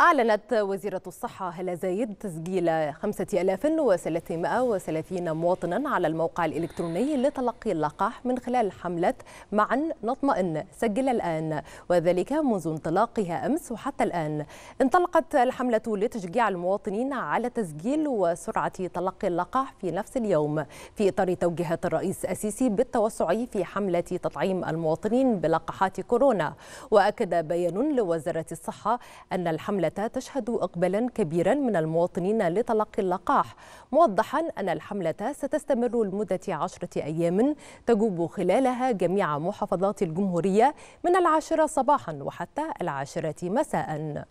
أعلنت وزيرة الصحة هلا زايد تسجيل 5330 مواطنا على الموقع الإلكتروني لتلقي اللقاح من خلال حملة معا نطمئن سجل الآن وذلك منذ انطلاقها أمس وحتى الآن انطلقت الحملة لتشجيع المواطنين على تسجيل وسرعة تلقي اللقاح في نفس اليوم في إطار توجيهات الرئيس السيسي بالتوسع في حملة تطعيم المواطنين بلقاحات كورونا وأكد بيان لوزارة الصحة أن الحملة العملة تشهد إقبالا كبيرا من المواطنين لتلقي اللقاح موضحا أن الحملة ستستمر لمدة عشرة أيام تجوب خلالها جميع محافظات الجمهورية من العاشرة صباحا وحتى العاشرة مساء